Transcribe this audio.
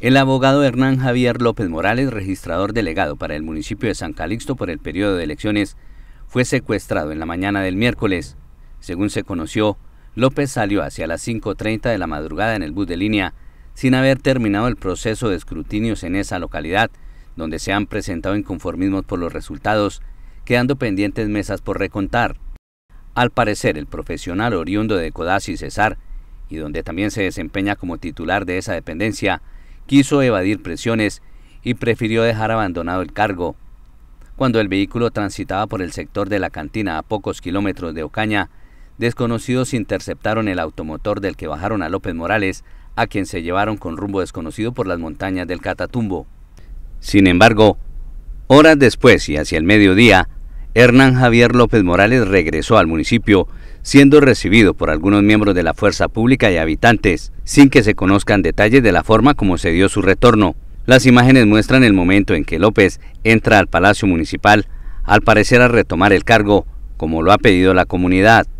El abogado Hernán Javier López Morales, registrador delegado para el municipio de San Calixto por el periodo de elecciones, fue secuestrado en la mañana del miércoles. Según se conoció, López salió hacia las 5.30 de la madrugada en el bus de línea, sin haber terminado el proceso de escrutinios en esa localidad, donde se han presentado inconformismos por los resultados, quedando pendientes mesas por recontar. Al parecer, el profesional oriundo de Codazzi y Cesar, y donde también se desempeña como titular de esa dependencia, quiso evadir presiones y prefirió dejar abandonado el cargo. Cuando el vehículo transitaba por el sector de la cantina a pocos kilómetros de Ocaña, desconocidos interceptaron el automotor del que bajaron a López Morales, a quien se llevaron con rumbo desconocido por las montañas del Catatumbo. Sin embargo, horas después y hacia el mediodía, Hernán Javier López Morales regresó al municipio, siendo recibido por algunos miembros de la fuerza pública y habitantes, sin que se conozcan detalles de la forma como se dio su retorno. Las imágenes muestran el momento en que López entra al Palacio Municipal, al parecer a retomar el cargo, como lo ha pedido la comunidad.